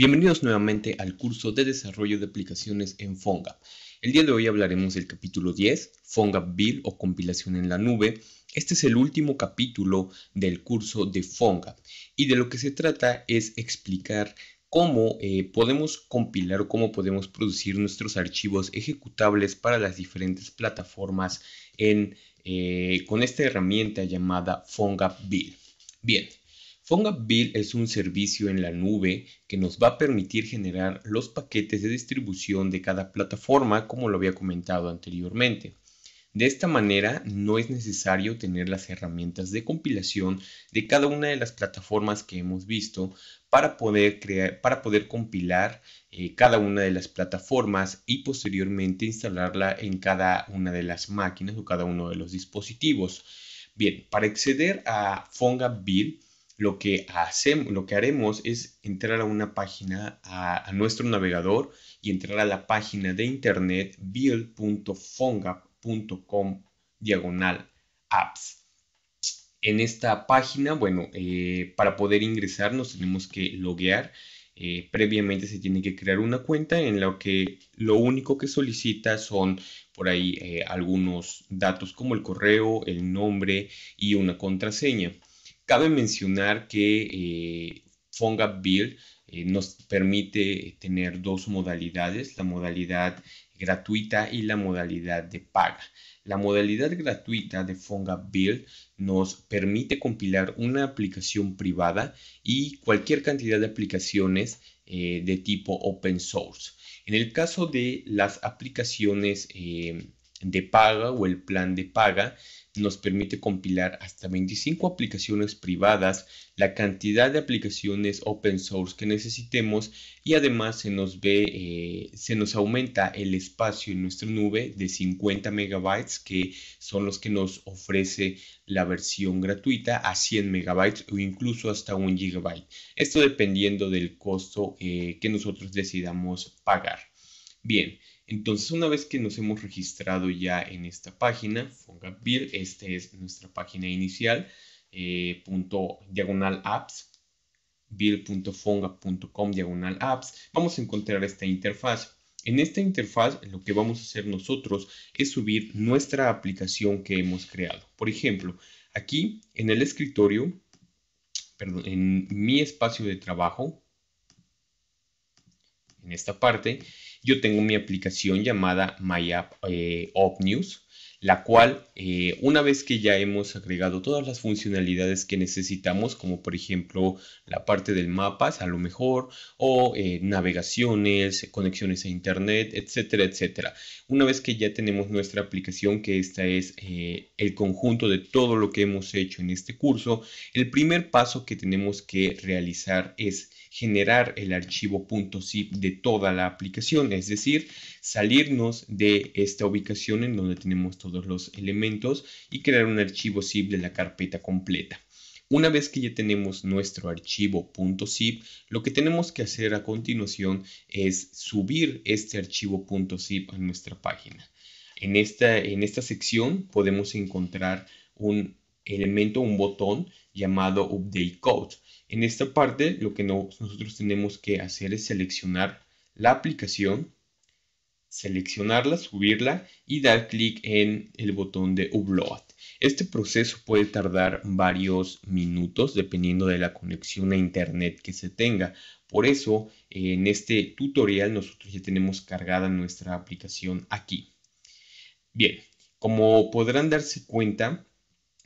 Bienvenidos nuevamente al curso de desarrollo de aplicaciones en Fonga. El día de hoy hablaremos del capítulo 10, fonga Build o compilación en la nube. Este es el último capítulo del curso de Fonga. y de lo que se trata es explicar cómo eh, podemos compilar o cómo podemos producir nuestros archivos ejecutables para las diferentes plataformas eh, con esta herramienta llamada fonga Build. Bien, Build es un servicio en la nube que nos va a permitir generar los paquetes de distribución de cada plataforma, como lo había comentado anteriormente. De esta manera, no es necesario tener las herramientas de compilación de cada una de las plataformas que hemos visto para poder, crear, para poder compilar eh, cada una de las plataformas y posteriormente instalarla en cada una de las máquinas o cada uno de los dispositivos. Bien, para acceder a Build, lo que, hacemos, lo que haremos es entrar a una página, a, nuestro navegador y entrar a la página de internet build.fongap.com diagonal apps. En esta página, bueno, eh, para poder ingresar nos tenemos que loguear. Eh, previamente se tiene que crear una cuenta en la que lo único que solicita son por ahí eh, algunos datos como el correo, el nombre y una contraseña. Cabe mencionar que eh, Fonga Build eh, nos permite tener dos modalidades, la modalidad gratuita y la modalidad de paga. La modalidad gratuita de Fonga Build nos permite compilar una aplicación privada y cualquier cantidad de aplicaciones eh, de tipo open source. En el caso de las aplicaciones de paga o el plan de paga, nos permite compilar hasta 25 aplicaciones privadas, la cantidad de aplicaciones open source que necesitemos y además se nos ve, eh, se nos aumenta el espacio en nuestra nube de 50 megabytes que son los que nos ofrece la versión gratuita a 100 megabytes o incluso hasta un gigabyte. Esto dependiendo del costo eh, que nosotros decidamos pagar. Bien, entonces, una vez que nos hemos registrado ya en esta página, FongaBill, esta es nuestra página inicial, eh, punto diagonal apps, diagonal apps, vamos a encontrar esta interfaz. En esta interfaz lo que vamos a hacer nosotros es subir nuestra aplicación que hemos creado. Por ejemplo, aquí en el escritorio, perdón, en mi espacio de trabajo, en esta parte, yo tengo mi aplicación llamada My App eh, News la cual eh, una vez que ya hemos agregado todas las funcionalidades que necesitamos, como por ejemplo la parte del mapas a lo mejor, o eh, navegaciones, conexiones a internet, etcétera, etcétera. Una vez que ya tenemos nuestra aplicación, que esta es eh, el conjunto de todo lo que hemos hecho en este curso, el primer paso que tenemos que realizar es generar el archivo .zip de toda la aplicación, es decir, salirnos de esta ubicación en donde tenemos todos los elementos y crear un archivo zip de la carpeta completa. Una vez que ya tenemos nuestro archivo .zip, lo que tenemos que hacer a continuación es subir este archivo .zip a nuestra página. En esta, en esta sección podemos encontrar un elemento, un botón llamado Update Code. En esta parte lo que nosotros tenemos que hacer es seleccionar la aplicación seleccionarla, subirla y dar clic en el botón de Upload. Este proceso puede tardar varios minutos dependiendo de la conexión a internet que se tenga. Por eso en este tutorial nosotros ya tenemos cargada nuestra aplicación aquí. Bien, como podrán darse cuenta,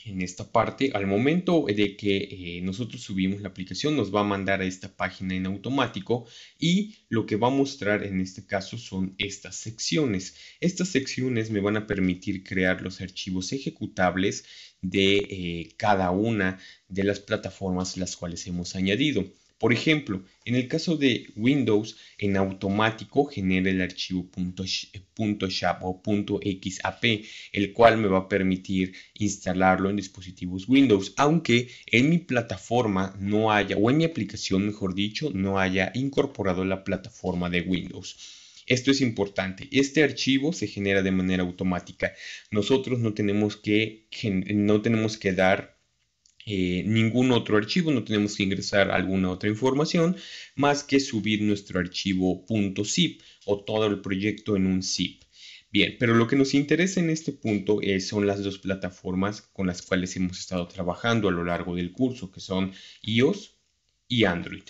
en esta parte, al momento de que eh, nosotros subimos la aplicación, nos va a mandar a esta página en automático y lo que va a mostrar en este caso son estas secciones. Estas secciones me van a permitir crear los archivos ejecutables de eh, cada una de las plataformas las cuales hemos añadido. Por ejemplo, en el caso de Windows, en automático genera el archivo eh, .shap o .xap, el cual me va a permitir instalarlo en dispositivos Windows, aunque en mi plataforma no haya, o en mi aplicación, mejor dicho, no haya incorporado la plataforma de Windows. Esto es importante. Este archivo se genera de manera automática. Nosotros no tenemos que, no tenemos que dar eh, ningún otro archivo, no tenemos que ingresar alguna otra información más que subir nuestro archivo .zip o todo el proyecto en un zip. Bien, pero lo que nos interesa en este punto eh, son las dos plataformas con las cuales hemos estado trabajando a lo largo del curso, que son iOS y Android.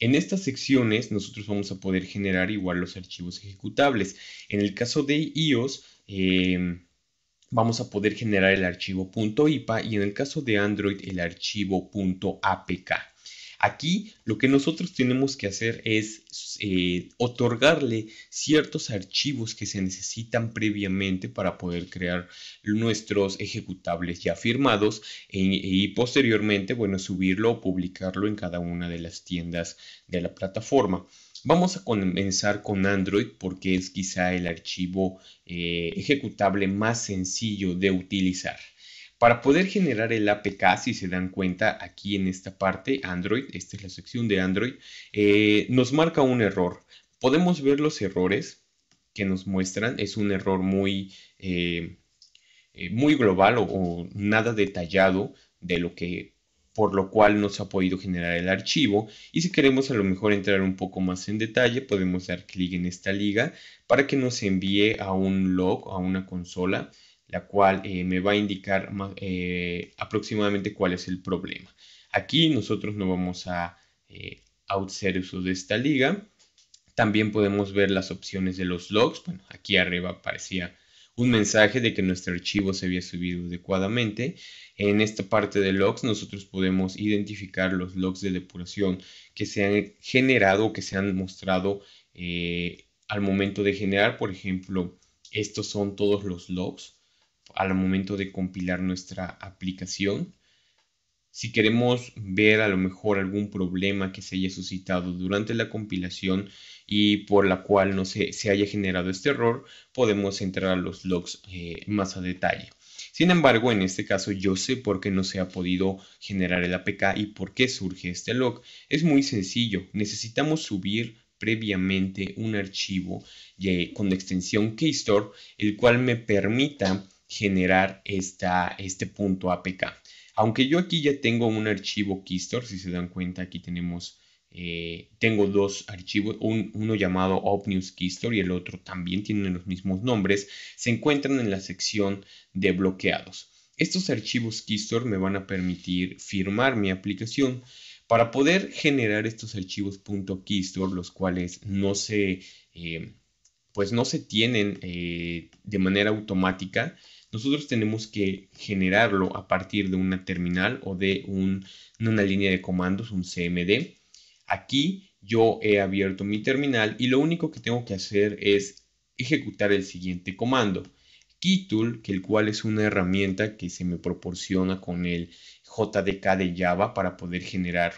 En estas secciones nosotros vamos a poder generar igual los archivos ejecutables. En el caso de iOS, eh, vamos a poder generar el archivo .ipa y en el caso de Android el archivo .apk. Aquí lo que nosotros tenemos que hacer es eh, otorgarle ciertos archivos que se necesitan previamente para poder crear nuestros ejecutables ya firmados e, y posteriormente, bueno, subirlo o publicarlo en cada una de las tiendas de la plataforma. Vamos a comenzar con Android porque es quizá el archivo eh, ejecutable más sencillo de utilizar. Para poder generar el APK, si se dan cuenta aquí en esta parte, Android, esta es la sección de Android, eh, nos marca un error. Podemos ver los errores que nos muestran. Es un error muy, eh, muy global o nada detallado de lo que por lo cual no se ha podido generar el archivo y si queremos a lo mejor entrar un poco más en detalle podemos dar clic en esta liga para que nos envíe a un log, a una consola, la cual eh, me va a indicar eh, aproximadamente cuál es el problema. Aquí nosotros no vamos a eh, hacer uso de esta liga. También podemos ver las opciones de los logs. Bueno, aquí arriba aparecía un mensaje de que nuestro archivo se había subido adecuadamente. En esta parte de logs nosotros podemos identificar los logs de depuración que se han generado que se han mostrado eh, al momento de generar. Por ejemplo, estos son todos los logs al momento de compilar nuestra aplicación. Si queremos ver a lo mejor algún problema que se haya suscitado durante la compilación y por la cual no se, se haya generado este error, podemos entrar a los logs eh, más a detalle. Sin embargo, en este caso yo sé por qué no se ha podido generar el APK y por qué surge este log. Es muy sencillo, necesitamos subir previamente un archivo con la extensión keystore, el cual me permita generar esta, este punto APK. Aunque yo aquí ya tengo un archivo Keystore, si se dan cuenta, aquí tenemos, eh, tengo dos archivos, uno llamado OpNews Keystore y el otro también tienen los mismos nombres, se encuentran en la sección de bloqueados. Estos archivos Keystore me van a permitir firmar mi aplicación para poder generar estos archivos .keystore, los cuales no se, eh, pues no se tienen eh, de manera automática, nosotros tenemos que generarlo a partir de una terminal o de una línea de comandos, un CMD. Aquí yo he abierto mi terminal y lo único que tengo que hacer es ejecutar el siguiente comando. Keytool, que el cual es una herramienta que se me proporciona con el JDK de Java para poder generar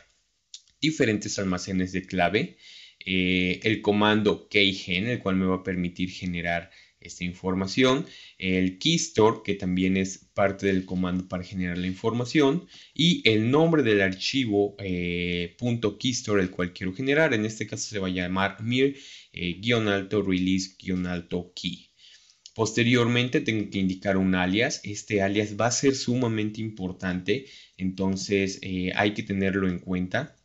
diferentes almacenes de clave. Eh, el comando keygen, el cual me va a permitir generar esta información, el keystore, que también es parte del comando para generar la información, y el nombre del archivo eh, .keystore, el cual quiero generar. En este caso se va a llamar mir-release-key. Eh, alto Posteriormente tengo que indicar un alias. Este alias va a ser sumamente importante, entonces eh, hay que tenerlo en cuenta.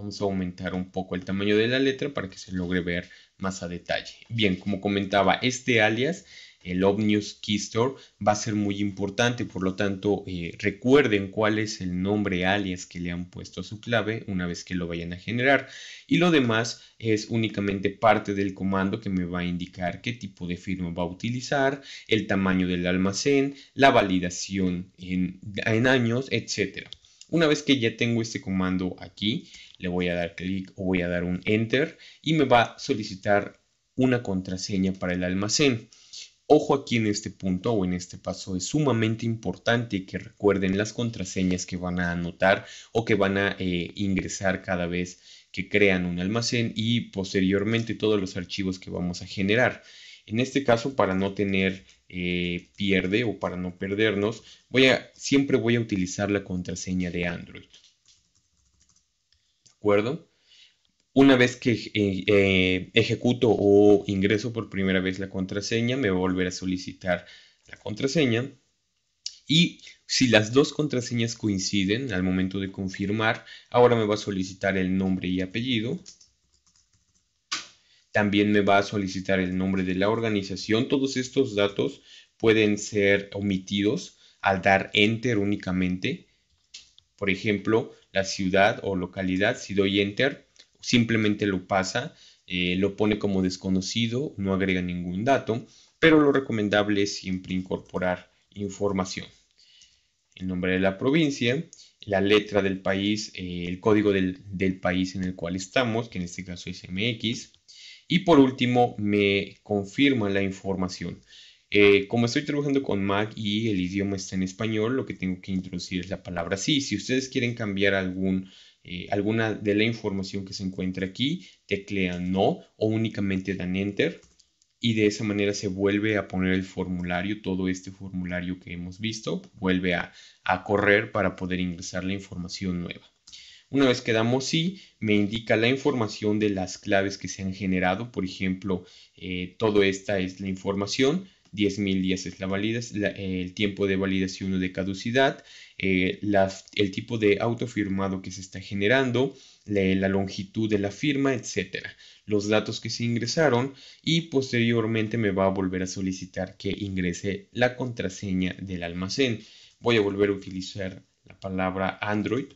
Vamos a aumentar un poco el tamaño de la letra para que se logre ver más a detalle. Bien, como comentaba, este alias, el Omnius Keystore, va a ser muy importante. Por lo tanto, eh, recuerden cuál es el nombre alias que le han puesto a su clave una vez que lo vayan a generar. Y lo demás es únicamente parte del comando que me va a indicar qué tipo de firma va a utilizar, el tamaño del almacén, la validación en, en años, etcétera. Una vez que ya tengo este comando aquí, le voy a dar clic o voy a dar un enter y me va a solicitar una contraseña para el almacén. Ojo aquí en este punto o en este paso, es sumamente importante que recuerden las contraseñas que van a anotar o que van a eh, ingresar cada vez que crean un almacén y posteriormente todos los archivos que vamos a generar. En este caso, para no tener eh, pierde o para no perdernos, voy a, siempre voy a utilizar la contraseña de Android. ¿De acuerdo? Una vez que eh, eh, ejecuto o ingreso por primera vez la contraseña, me va a volver a solicitar la contraseña. Y si las dos contraseñas coinciden al momento de confirmar, ahora me va a solicitar el nombre y apellido también me va a solicitar el nombre de la organización. Todos estos datos pueden ser omitidos al dar enter únicamente. Por ejemplo, la ciudad o localidad, si doy enter, simplemente lo pasa, eh, lo pone como desconocido, no agrega ningún dato, pero lo recomendable es siempre incorporar información. El nombre de la provincia, la letra del país, eh, el código del, del país en el cual estamos, que en este caso es MX, y por último, me confirma la información. Eh, como estoy trabajando con Mac y el idioma está en español, lo que tengo que introducir es la palabra sí. Si ustedes quieren cambiar eh, alguna de la información que se encuentra aquí, teclean no o únicamente dan enter y de esa manera se vuelve a poner el formulario, todo este formulario que hemos visto, vuelve a correr para poder ingresar la información nueva. Una vez que damos sí, me indica la información de las claves que se han generado. Por ejemplo, eh, todo toda esta es la información. 10.000 días es la validez, el tiempo de validación o de caducidad, eh, el tipo de autofirmado que se está generando, la, longitud de la firma, etc. los datos que se ingresaron y posteriormente me va a volver a solicitar que ingrese la contraseña del almacén. Voy a volver a utilizar la palabra Android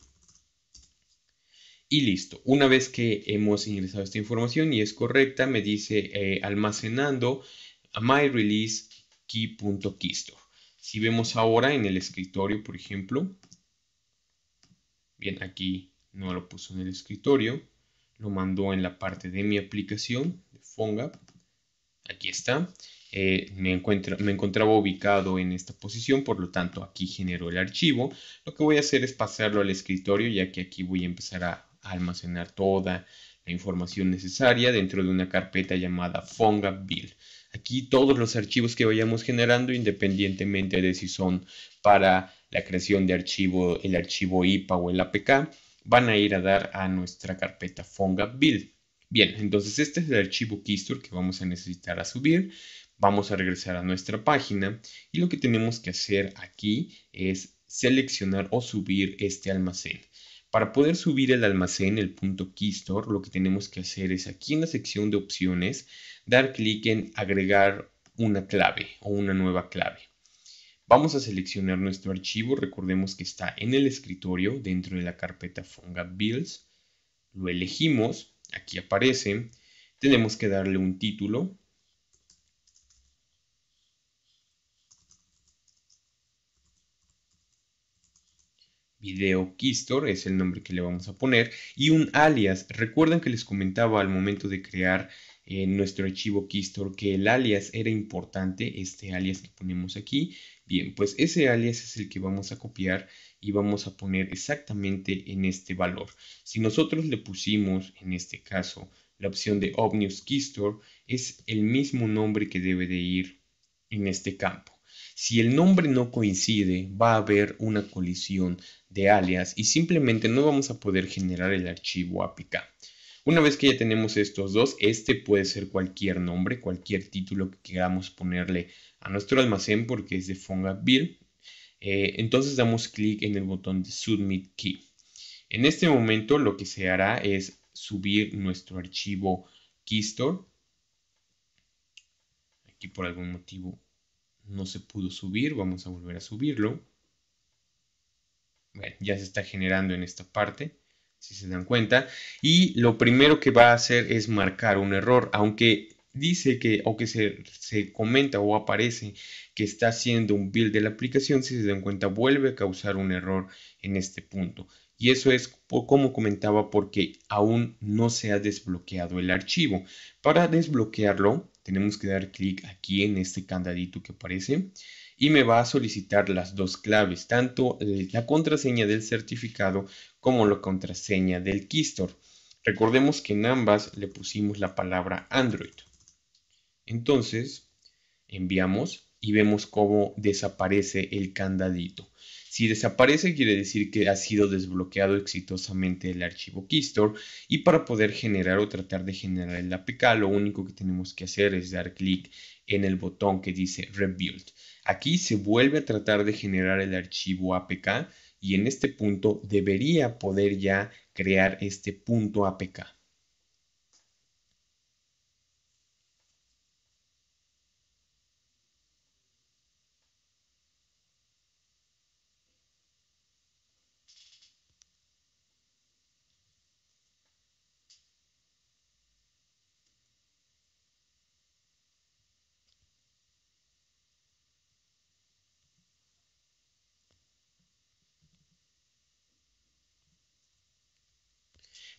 y listo. Una vez que hemos ingresado esta información y es correcta, me dice eh, almacenando release key.keystore. Si vemos ahora en el escritorio, por ejemplo, bien, aquí no lo puso en el escritorio, lo mandó en la parte de mi aplicación, de PhoneGap. Aquí está. Eh, me, me encontraba ubicado en esta posición, por lo tanto aquí generó el archivo. Lo que voy a hacer es pasarlo al escritorio, ya que aquí voy a empezar a almacenar toda la información necesaria dentro de una carpeta llamada Build. Aquí todos los archivos que vayamos generando, independientemente de si son para la creación de archivo, el archivo IPA o el APK, van a ir a dar a nuestra carpeta Build. Bien, entonces este es el archivo Keystore que vamos a necesitar a subir. Vamos a regresar a nuestra página y lo que tenemos que hacer aquí es seleccionar o subir este almacén. Para poder subir el almacén, el punto Keystore, lo que tenemos que hacer es aquí en la sección de opciones dar clic en agregar una clave o una nueva clave. Vamos a seleccionar nuestro archivo, recordemos que está en el escritorio dentro de la carpeta Fonga Bills. Lo elegimos, aquí aparece, tenemos que darle un título, Video es el nombre que le vamos a poner, y un alias. Recuerden que les comentaba al momento de crear eh, nuestro archivo Keystore que el alias era importante, este alias que ponemos aquí. Bien, pues ese alias es el que vamos a copiar y vamos a poner exactamente en este valor. Si nosotros le pusimos, en este caso, la opción de Omnius Keystore, es el mismo nombre que debe de ir en este campo. Si el nombre no coincide, va a haber una colisión de alias y simplemente no vamos a poder generar el archivo APK. Una vez que ya tenemos estos dos, este puede ser cualquier nombre, cualquier título que queramos ponerle a nuestro almacén porque es de Fongabir. Eh, entonces damos clic en el botón de Submit Key. En este momento lo que se hará es subir nuestro archivo Keystore. Aquí por algún motivo no se pudo subir, vamos a volver a subirlo. ya se está generando en esta parte, si se dan cuenta. Y lo primero que va a hacer es marcar un error, aunque dice que, o que se, se comenta o aparece que está haciendo un build de la aplicación, si se dan cuenta vuelve a causar un error en este punto. Y eso es como comentaba porque aún no se ha desbloqueado el archivo. Para desbloquearlo tenemos que dar clic aquí en este candadito que aparece y me va a solicitar las dos claves, tanto la contraseña del certificado como la contraseña del Keystore. Recordemos que en ambas le pusimos la palabra Android. Entonces, enviamos y vemos cómo desaparece el candadito. Si desaparece quiere decir que ha sido desbloqueado exitosamente el archivo Keystore y para poder generar o tratar de generar el APK lo único que tenemos que hacer es dar clic en el botón que dice Rebuild. Aquí se vuelve a tratar de generar el archivo APK y en este punto debería poder ya crear este punto APK.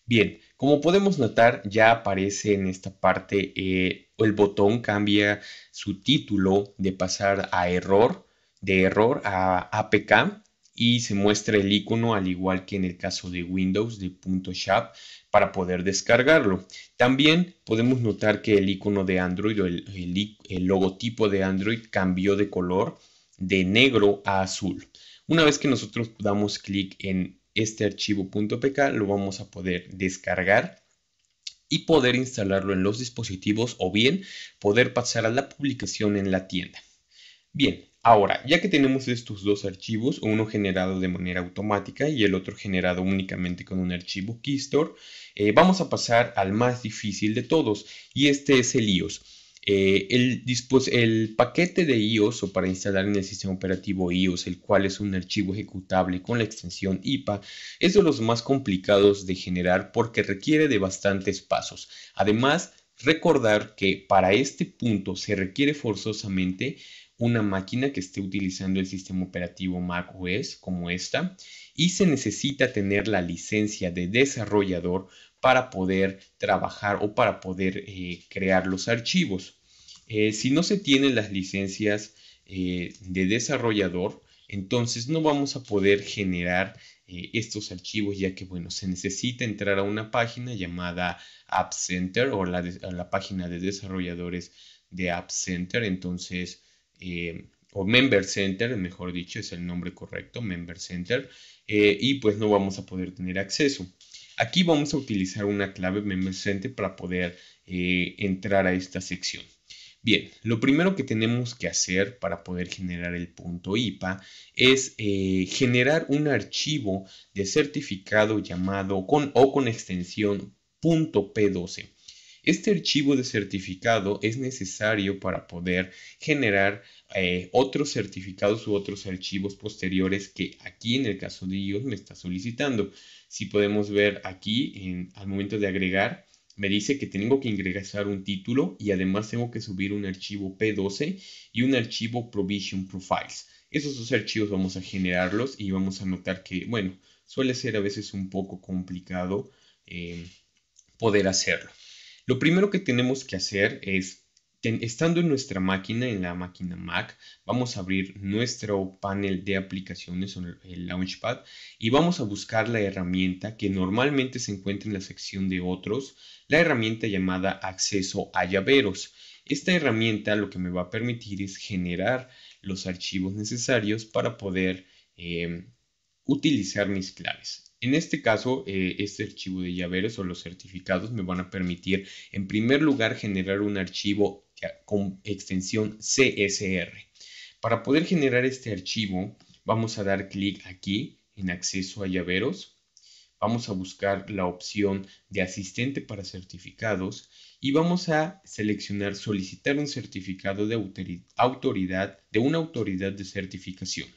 Bien, como podemos notar, ya aparece en esta parte, eh, el botón cambia su título de pasar a error, de error a APK y se muestra el icono al igual que en el caso de Windows de shop para poder descargarlo. También podemos notar que el icono de Android o el logotipo de Android cambió de color de negro a azul. Una vez que nosotros damos clic en este archivo .pk lo vamos a poder descargar y poder instalarlo en los dispositivos o bien poder pasar a la publicación en la tienda. Bien, ahora ya que tenemos estos dos archivos, uno generado de manera automática y el otro generado únicamente con un archivo Keystore, eh, vamos a pasar al más difícil de todos y este es el IOS. Eh, el, paquete de iOS o para instalar en el sistema operativo iOS, el cual es un archivo ejecutable con la extensión IPA, es de los más complicados de generar porque requiere de bastantes pasos. Además, recordar que para este punto se requiere forzosamente una máquina que esté utilizando el sistema operativo Mac OS como esta y se necesita tener la licencia de desarrollador para poder trabajar o para poder eh, crear los archivos. Eh, si no se tienen las licencias eh, de desarrollador, entonces no vamos a poder generar eh, estos archivos ya que, bueno, se necesita entrar a una página llamada App Center o la la página de desarrolladores de App Center, entonces, o Member Center, mejor dicho, es el nombre correcto, Member Center, y pues no vamos a poder tener acceso. Aquí vamos a utilizar una clave Member Center para poder entrar a esta sección. Bien, lo primero que tenemos que hacer para poder generar el punto IPA es eh, generar un archivo de certificado llamado con o con extensión .p12. Este archivo de certificado es necesario para poder generar eh, otros certificados u otros archivos posteriores que aquí en el caso de ellos me está solicitando. Si podemos ver aquí en, al momento de agregar me dice que tengo que ingresar un título y además tengo que subir un archivo P12 y un archivo Provision Profiles. Esos dos archivos vamos a generarlos y vamos a notar que, bueno, suele ser a veces un poco complicado eh, poder hacerlo. Lo primero que tenemos que hacer es estando en nuestra máquina, en la máquina Mac, vamos a abrir nuestro panel de aplicaciones o el Launchpad y vamos a buscar la herramienta que normalmente se encuentra en la sección de otros, la herramienta llamada acceso a llaveros. Esta herramienta lo que me va a permitir es generar los archivos necesarios para poder em, utilizar mis claves. En este caso, eh, este archivo de llaveros o los certificados me van a permitir, en primer lugar, generar un archivo con extensión CSR. Para poder generar este archivo, vamos a dar clic aquí en acceso a llaveros. Vamos a buscar la opción de asistente para certificados y vamos a seleccionar solicitar un certificado de autoridad de una autoridad de certificación.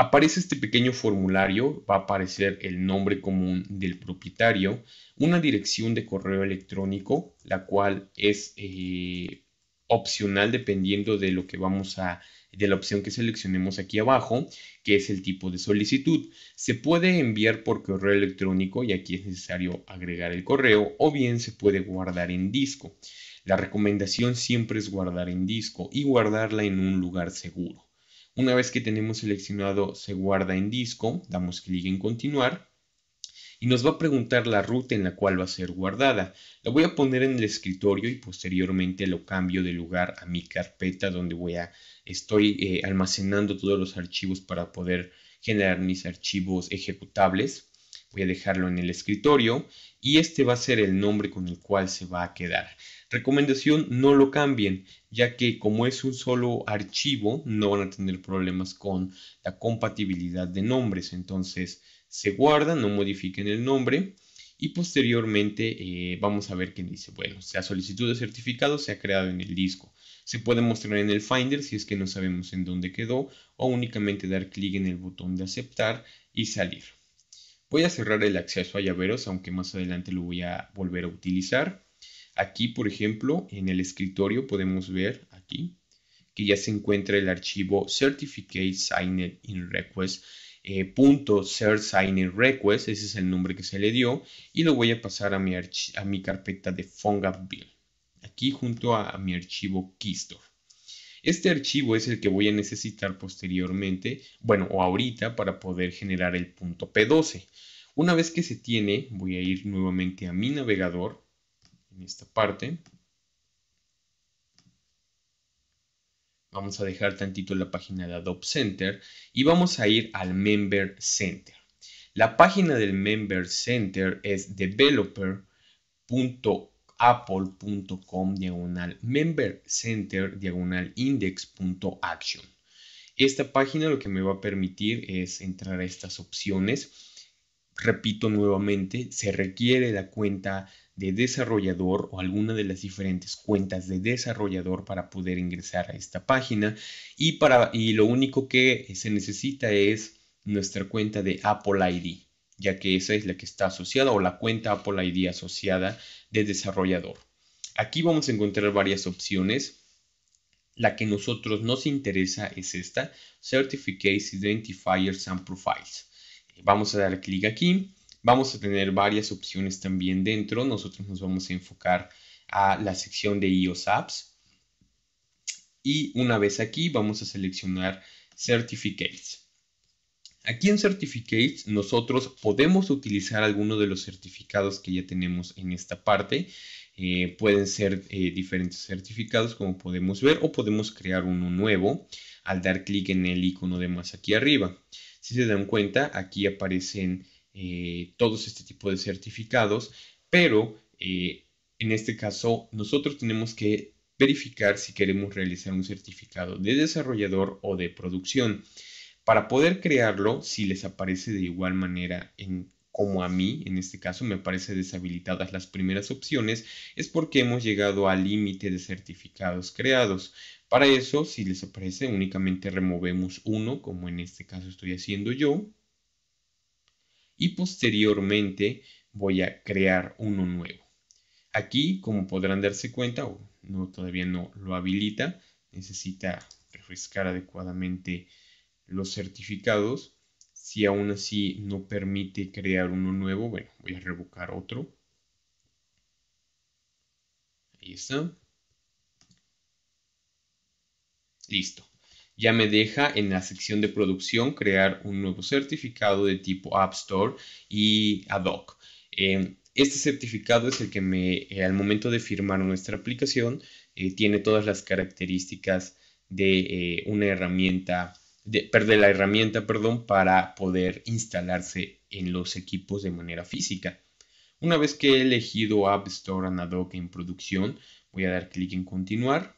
Aparece este pequeño formulario, va a aparecer el nombre común del propietario, una dirección de correo electrónico, la cual es eh, opcional dependiendo de lo que vamos a de la opción que seleccionemos aquí abajo, que es el tipo de solicitud. Se puede enviar por correo electrónico y aquí es necesario agregar el correo o bien se puede guardar en disco. La recomendación siempre es guardar en disco y guardarla en un lugar seguro. Una vez que tenemos seleccionado se guarda en disco, damos clic en continuar y nos va a preguntar la ruta en la cual va a ser guardada. La voy a poner en el escritorio y posteriormente lo cambio de lugar a mi carpeta donde voy a, estoy eh, almacenando todos los archivos para poder generar mis archivos ejecutables. Voy a dejarlo en el escritorio y este va a ser el nombre con el cual se va a quedar. Recomendación, no lo cambien, ya que como es un solo archivo, no van a tener problemas con la compatibilidad de nombres. Entonces, se guarda, no modifiquen el nombre y posteriormente eh, vamos a ver qué dice. Bueno, la solicitud de certificado se ha creado en el disco. Se puede mostrar en el Finder si es que no sabemos en dónde quedó o únicamente dar clic en el botón de aceptar y salir. Voy a cerrar el acceso a llaveros, aunque más adelante lo voy a volver a utilizar. Aquí, por ejemplo, en el escritorio podemos ver aquí que ya se encuentra el archivo Certificate Signed in Request. Eh, punto request ese es el nombre que se le dio y lo voy a pasar a mi, a mi carpeta de PhoneGap Bill aquí junto a, a mi archivo keystore este archivo es el que voy a necesitar posteriormente, bueno, o ahorita para poder generar el punto P12. Una vez que se tiene, voy a ir nuevamente a mi navegador, en esta parte. Vamos a dejar tantito la página de Adobe Center y vamos a ir al Member Center. La página del Member Center es developer.org apple.com diagonal member center diagonal index.action. Esta página lo que me va a permitir es entrar a estas opciones. Repito nuevamente, se requiere la cuenta de desarrollador o alguna de las diferentes cuentas de desarrollador para poder ingresar a esta página y para y lo único que se necesita es nuestra cuenta de Apple ID ya que esa es la que está asociada o la cuenta Apple ID asociada de desarrollador. Aquí vamos a encontrar varias opciones. La que nosotros nos interesa es esta, Certificates, Identifiers and Profiles. Vamos a dar clic aquí. Vamos a tener varias opciones también dentro. Nosotros nos vamos a enfocar a la sección de iOS Apps. Y una vez aquí vamos a seleccionar Certificates. Aquí en Certificates nosotros podemos utilizar algunos de los certificados que ya tenemos en esta parte. Eh, pueden ser eh, diferentes certificados como podemos ver o podemos crear uno nuevo al dar clic en el icono de más aquí arriba. Si se dan cuenta, aquí aparecen eh, todos este tipo de certificados, pero en este caso nosotros tenemos que verificar si queremos realizar un certificado de desarrollador o de producción. Para poder crearlo, si les aparece de igual manera en como a mí, en este caso me parece deshabilitadas las primeras opciones, es porque hemos llegado al límite de certificados creados. Para eso, si les aparece, únicamente removemos uno, como en este caso estoy haciendo yo. Y posteriormente voy a crear uno nuevo. Aquí, como podrán darse cuenta, no, todavía no lo habilita, necesita refrescar adecuadamente los certificados. Si aún así no permite crear uno nuevo, bueno, voy a revocar otro. Ahí está. Listo. Ya me deja en la sección de producción crear un nuevo certificado de tipo App Store y ad hoc. Em, este certificado es el que me, eh, al momento de firmar nuestra aplicación, eh, tiene todas las características de eh, una herramienta perder la herramienta, perdón, para poder instalarse en los equipos de manera física. Una vez que he elegido App Store Anadoc en producción, voy a dar clic en continuar.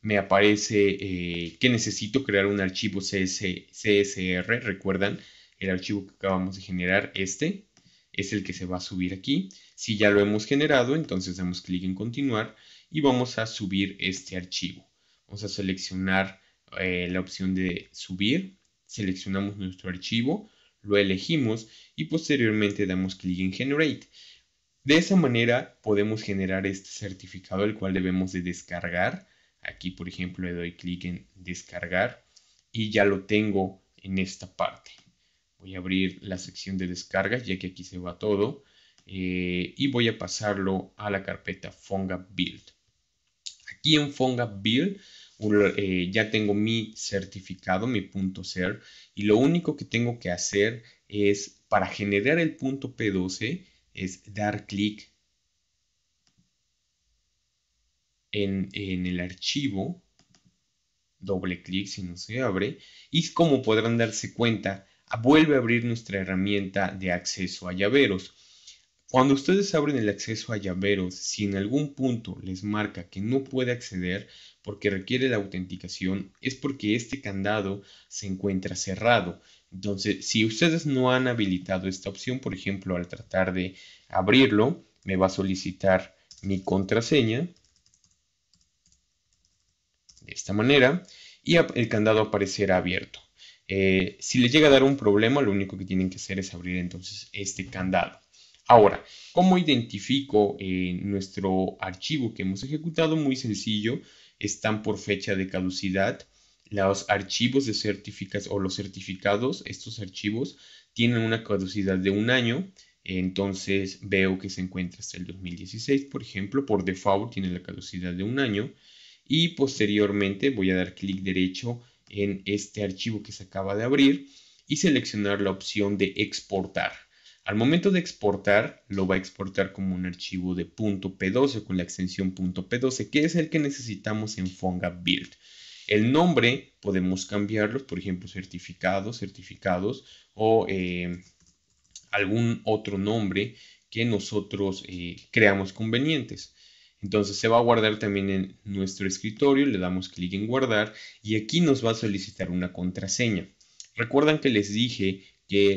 Me aparece eh, que necesito crear un archivo CSR. Recuerdan, el archivo que acabamos de generar, este, es el que se va a subir aquí. Si ya lo hemos generado, entonces damos clic en continuar y vamos a subir este archivo. Vamos a seleccionar eh, la opción de subir, seleccionamos nuestro archivo, lo elegimos y posteriormente damos clic en Generate. De esa manera podemos generar este certificado el cual debemos de descargar. Aquí por ejemplo le doy clic en descargar y ya lo tengo en esta parte. Voy a abrir la sección de descargas ya que aquí se va todo eh, y voy a pasarlo a la carpeta Fonga Build. Aquí en Fonga Build eh, ya tengo mi certificado, mi punto SER y lo único que tengo que hacer es, para generar el punto P12, es dar clic en, en el archivo, doble clic si no se abre, y como podrán darse cuenta, vuelve a abrir nuestra herramienta de acceso a llaveros. Cuando ustedes abren el acceso a llaveros, si en algún punto les marca que no puede acceder porque requiere la autenticación, es porque este candado se encuentra cerrado. Entonces, si ustedes no han habilitado esta opción, por ejemplo, al tratar de abrirlo, me va a solicitar mi contraseña de esta manera y el candado aparecerá abierto. Eh, si le llega a dar un problema, lo único que tienen que hacer es abrir entonces este candado. Ahora, ¿cómo identifico eh, nuestro archivo que hemos ejecutado? Muy sencillo, están por fecha de caducidad. Los archivos de certificas o los certificados, estos archivos, tienen una caducidad de un año. Entonces veo que se encuentra hasta el 2016, por ejemplo, por default tiene la caducidad de un año. Y posteriormente voy a dar clic derecho en este archivo que se acaba de abrir y seleccionar la opción de exportar. Al momento de exportar, lo va a exportar como un archivo de .p12 con la extensión .p12, que es el que necesitamos en Fonga Build. El nombre podemos cambiarlo, por ejemplo, certificados, certificados o eh, algún otro nombre que nosotros eh, creamos convenientes. Entonces se va a guardar también en nuestro escritorio, le damos clic en guardar y aquí nos va a solicitar una contraseña. Recuerdan que les dije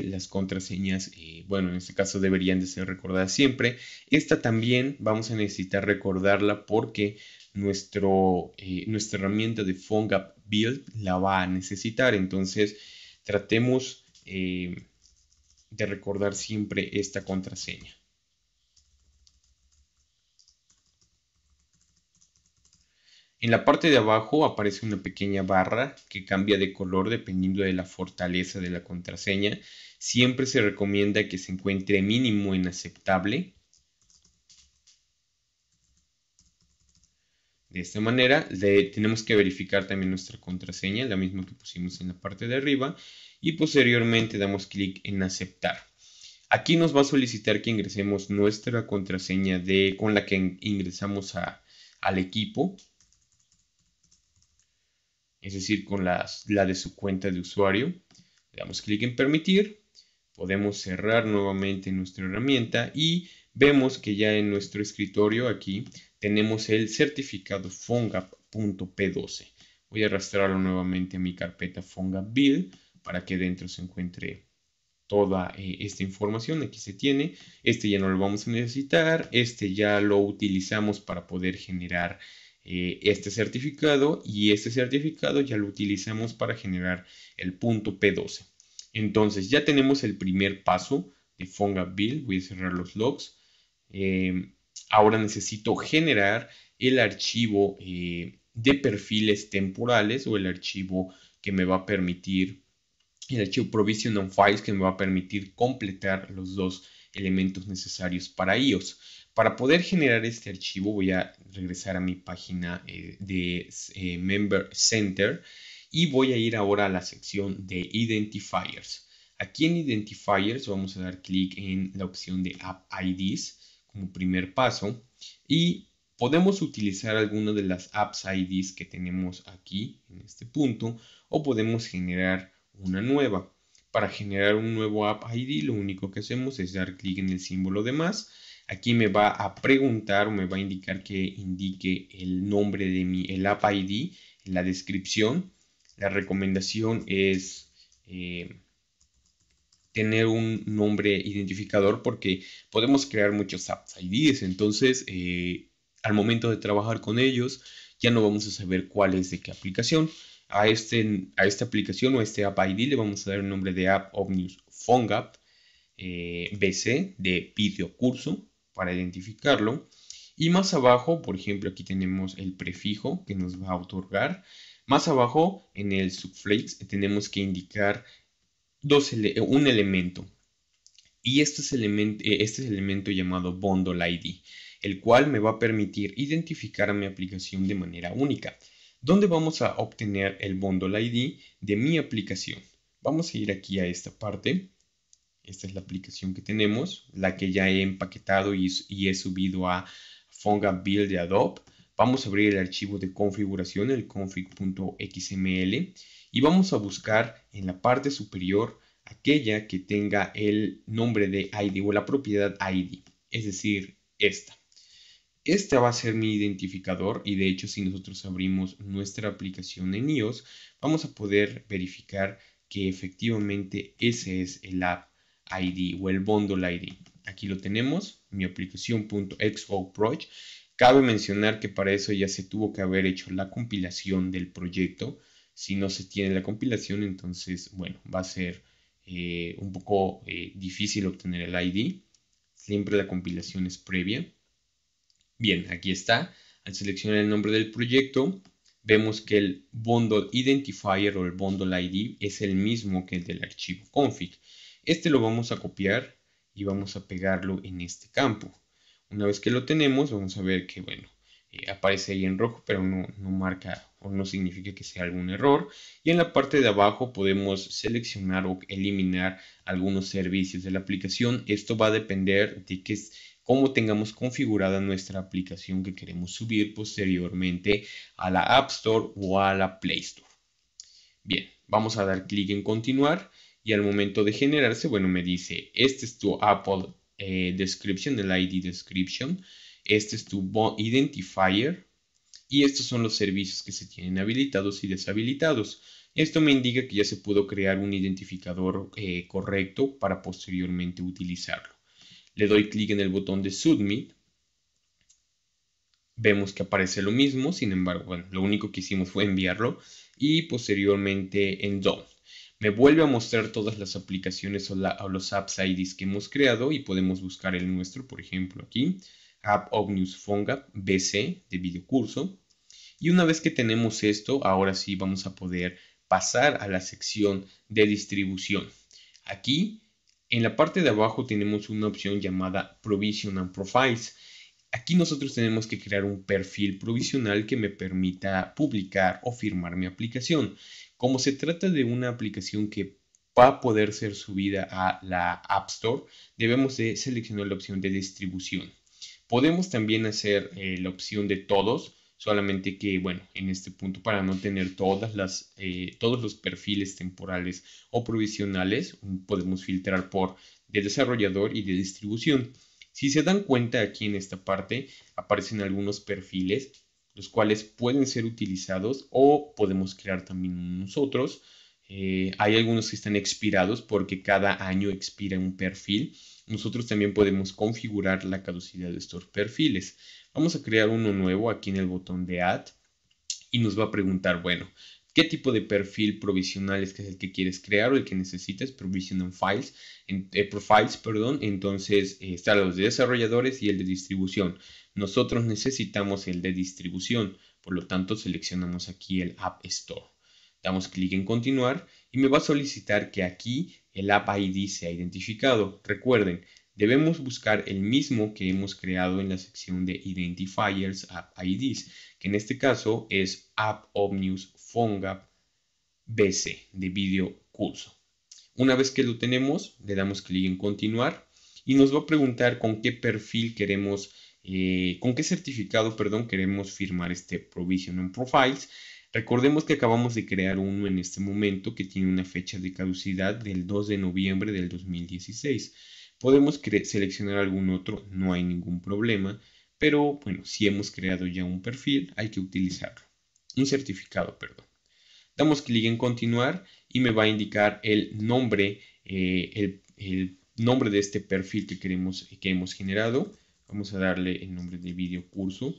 las contraseñas, eh, bueno, en este caso deberían de ser recordadas siempre. Esta también vamos a necesitar recordarla porque nuestro, eh, nuestra herramienta de PhoneGap Build la va a necesitar. Entonces, tratemos eh, de recordar siempre esta contraseña. En la parte de abajo aparece una pequeña barra que cambia de color dependiendo de la fortaleza de la contraseña. Siempre se recomienda que se encuentre mínimo en aceptable. De esta manera tenemos que verificar también nuestra contraseña, la misma que pusimos en la parte de arriba, y posteriormente damos clic en aceptar. Aquí nos va a solicitar que ingresemos nuestra contraseña con la que ingresamos al equipo es decir, con la de su cuenta de usuario. Le damos clic en permitir, podemos cerrar nuevamente nuestra herramienta y vemos que ya en nuestro escritorio aquí tenemos el certificado fongap.p12. Voy a arrastrarlo nuevamente a mi carpeta fongap build para que dentro se encuentre toda eh, esta información. Aquí se tiene. Este ya no lo vamos a necesitar. Este ya lo utilizamos para poder generar eh, este certificado y este certificado ya lo utilizamos para generar el punto P12. Entonces ya tenemos el primer paso de Build, Voy a cerrar los logs. Em, ahora necesito generar el archivo eh, de perfiles temporales o el archivo que me va a permitir, el archivo provision on files que me va a permitir completar los dos elementos necesarios para IOS. Para poder generar este archivo voy a regresar a mi página eh, de eh, Member Center y voy a ir ahora a la sección de Identifiers. Aquí en Identifiers vamos a dar clic en la opción de App IDs como primer paso y podemos utilizar alguna de las Apps IDs que tenemos aquí en este punto o podemos generar una nueva. Para generar un nuevo App ID lo único que hacemos es dar clic en el símbolo de más Aquí me va a preguntar o me va a indicar que indique el nombre de mi, el app ID en la descripción. La recomendación es eh, tener un nombre identificador porque podemos crear muchos apps IDs. Entonces, eh, al momento de trabajar con ellos, ya no vamos a saber cuál es de qué aplicación. A, este, a esta aplicación o a este app ID le vamos a dar el nombre de app Omnius PhoneGap eh, BC de video curso para identificarlo. Y más abajo, por ejemplo, aquí tenemos el prefijo que nos va a otorgar. Más abajo, en el subflex, tenemos que indicar eh, un elemento. Y este es, eh, este el elemento llamado Bundle ID, el cual me va a permitir identificar a mi aplicación de manera única. ¿Dónde vamos a obtener el Bundle ID de mi aplicación? Vamos a ir aquí a esta parte esta es la aplicación que tenemos, la que ya he empaquetado y, he subido a Fonga Build de Adobe. Vamos a abrir el archivo de configuración, el config.xml, y vamos a buscar en la parte superior aquella que tenga el nombre de ID o la propiedad ID, es decir, esta. Esta va a ser mi identificador y de hecho si nosotros abrimos nuestra aplicación en iOS, vamos a poder verificar que efectivamente ese es el app ID o el bundle ID. Aquí lo tenemos, mi approach Cabe mencionar que para eso ya se tuvo que haber hecho la compilación del proyecto. Si no se tiene la compilación, entonces, bueno, va a ser eh, un poco eh, difícil obtener el ID. Siempre la compilación es previa. Bien, aquí está. Al seleccionar el nombre del proyecto, vemos que el bundle identifier o el bundle ID es el mismo que el del archivo config. Este lo vamos a copiar y vamos a pegarlo en este campo. Una vez que lo tenemos, vamos a ver que, bueno, eh, aparece ahí en rojo, pero no, marca o no significa que sea algún error. Y en la parte de abajo podemos seleccionar o eliminar algunos servicios de la aplicación. Esto va a depender de que cómo tengamos configurada nuestra aplicación que queremos subir posteriormente a la App Store o a la Play Store. Bien, vamos a dar clic en continuar y al momento de generarse, bueno, me dice, este es tu Apple eh, Description, el ID Description, este es tu Identifier y estos son los servicios que se tienen habilitados y deshabilitados. Esto me indica que ya se pudo crear un identificador eh, correcto para posteriormente utilizarlo. Le doy clic en el botón de Submit. Vemos que aparece lo mismo, sin embargo, bueno, lo único que hicimos fue enviarlo y posteriormente en Done. Me vuelve a mostrar todas las aplicaciones o, los apps IDs que hemos creado y podemos buscar el nuestro, por ejemplo, aquí, App Omnius Fongap BC de videocurso. Y una vez que tenemos esto, ahora sí vamos a poder pasar a la sección de distribución. Aquí, en la parte de abajo tenemos una opción llamada Provision and Profiles. Aquí nosotros tenemos que crear un perfil provisional que me permita publicar o firmar mi aplicación. Como se trata de una aplicación que va a poder ser subida a la App Store, debemos de seleccionar la opción de distribución. Podemos también hacer eh, la opción de todos, solamente que, bueno, en este punto para no tener todas las, eh, todos los perfiles temporales o provisionales, podemos filtrar por de desarrollador y de distribución. Si se dan cuenta aquí en esta parte, aparecen algunos perfiles los cuales pueden ser utilizados o podemos crear también nosotros. Eh, hay algunos que están expirados porque cada año expira un perfil. Nosotros también podemos configurar la caducidad de estos perfiles. Vamos a crear uno nuevo aquí en el botón de Add y nos va a preguntar, bueno, qué tipo de perfil provisional es que es el que quieres crear o el que necesitas, provisional files, en, eh, profiles, perdón. Entonces eh, están los de desarrolladores y el de distribución. Nosotros necesitamos el de distribución, por lo tanto seleccionamos aquí el App Store. Damos clic en continuar y me va a solicitar que aquí el App ID sea identificado. Recuerden, debemos buscar el mismo que hemos creado en la sección de Identifiers App IDs, que en este caso es App Omnius PhoneGap BC de video curso. Una vez que lo tenemos, le damos clic en continuar y nos va a preguntar con qué perfil queremos, eh, con qué certificado, perdón, queremos firmar este Provision on Profiles. Recordemos que acabamos de crear uno en este momento que tiene una fecha de caducidad del 2 de noviembre del 2016. Podemos seleccionar algún otro, no hay ningún problema, pero bueno, si hemos creado ya un perfil, hay que utilizarlo. Un certificado, perdón. Damos clic en continuar y me va a indicar el nombre, eh, el, nombre de este perfil que, queremos, que hemos generado. Vamos a darle el nombre de video curso.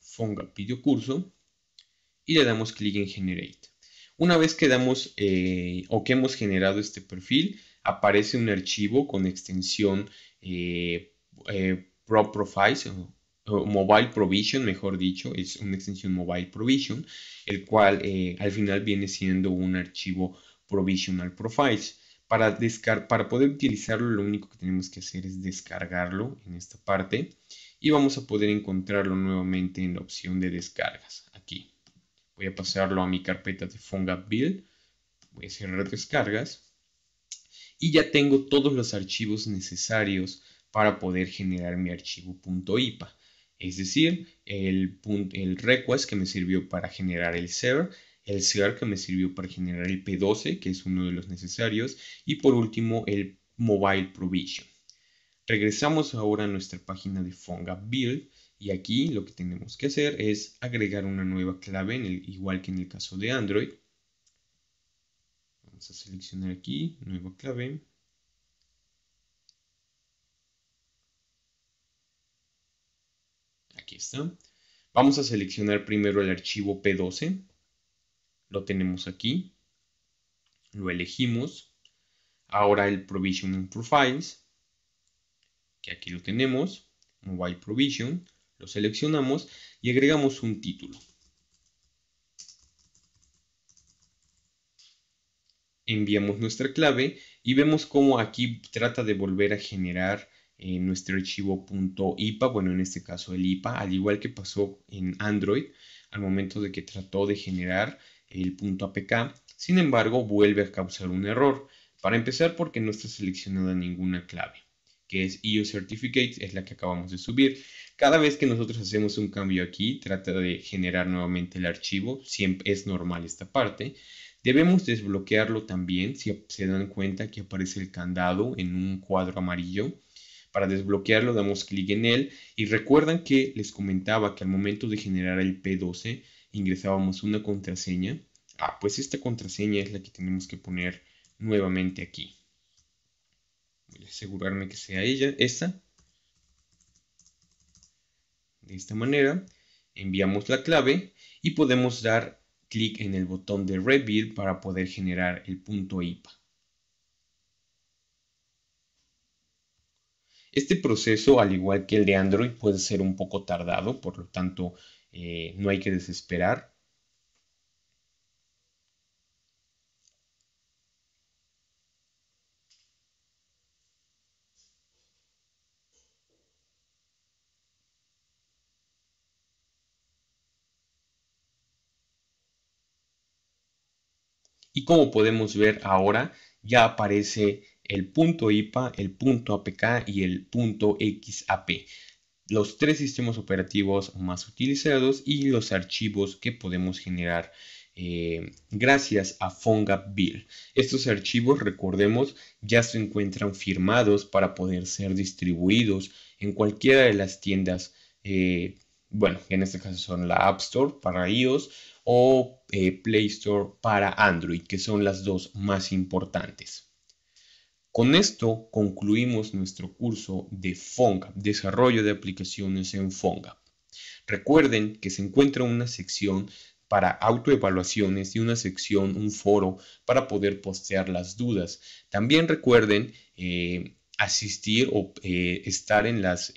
Fonga video curso. Y le damos clic en generate. Una vez que damos eh, o que hemos generado este perfil, aparece un archivo con extensión eh, eh Profiles o, Mobile Provision, mejor dicho, es una extensión Mobile Provision, el cual eh, al final viene siendo un archivo Provisional Profiles. Para, descar para poder utilizarlo, lo único que tenemos que hacer es descargarlo en esta parte y vamos a poder encontrarlo nuevamente en la opción de descargas. Aquí voy a pasarlo a mi carpeta de PhoneGap Build, voy a cerrar descargas y ya tengo todos los archivos necesarios para poder generar mi archivo .ipa, es decir, el, el request que me sirvió para generar el server, el ser que me sirvió para generar el P12, que es uno de los necesarios, y por último el mobile provision. Regresamos ahora a nuestra página de Fonga Build y aquí lo que tenemos que hacer es agregar una nueva clave, en el, igual que en el caso de Android, Vamos a seleccionar aquí, nueva clave. Aquí está. Vamos a seleccionar primero el archivo P12. Lo tenemos aquí. Lo elegimos. Ahora el Provisioning Profiles, que aquí lo tenemos. Mobile Provision. Lo seleccionamos y agregamos un título. enviamos nuestra clave y vemos cómo aquí trata de volver a generar eh, nuestro archivo .ipa, bueno en este caso el IPA, al igual que pasó en Android al momento de que trató de generar el .apk, sin embargo vuelve a causar un error, para empezar porque no está seleccionada ninguna clave que es EU Certificate, es la que acabamos de subir. Cada vez que nosotros hacemos un cambio aquí, trata de generar nuevamente el archivo, siempre es normal esta parte. Debemos desbloquearlo también si se dan cuenta que aparece el candado en un cuadro amarillo. Para desbloquearlo damos clic en él y recuerdan que les comentaba que al momento de generar el P12 ingresábamos una contraseña. Ah, pues esta contraseña es la que tenemos que poner nuevamente aquí. Voy a asegurarme que sea ella, esta. De esta manera enviamos la clave y podemos dar clic en el botón de Rebuild para poder generar el punto IPA. Este proceso, al igual que el de Android, puede ser un poco tardado, por lo tanto eh, no hay que desesperar. Y como podemos ver ahora, ya aparece el punto IPA, el punto APK y el punto XAP. Los tres sistemas operativos más utilizados y los archivos que podemos generar eh, gracias a fongabill Estos archivos, recordemos, ya se encuentran firmados para poder ser distribuidos en cualquiera de las tiendas eh, bueno, en este caso son la App Store para iOS o eh, Play Store para Android, que son las dos más importantes. Con esto concluimos nuestro curso de Fonga, desarrollo de aplicaciones en Fonga. Recuerden que se encuentra una sección para autoevaluaciones y una sección, un foro para poder postear las dudas. También recuerden eh, asistir o eh, estar en las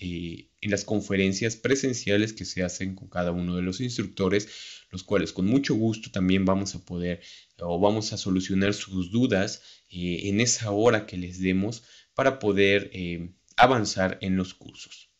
en las conferencias presenciales que se hacen con cada uno de los instructores, los cuales con mucho gusto también vamos a poder eh, o vamos a solucionar sus dudas eh, en esa hora que les demos para poder eh, avanzar en los cursos.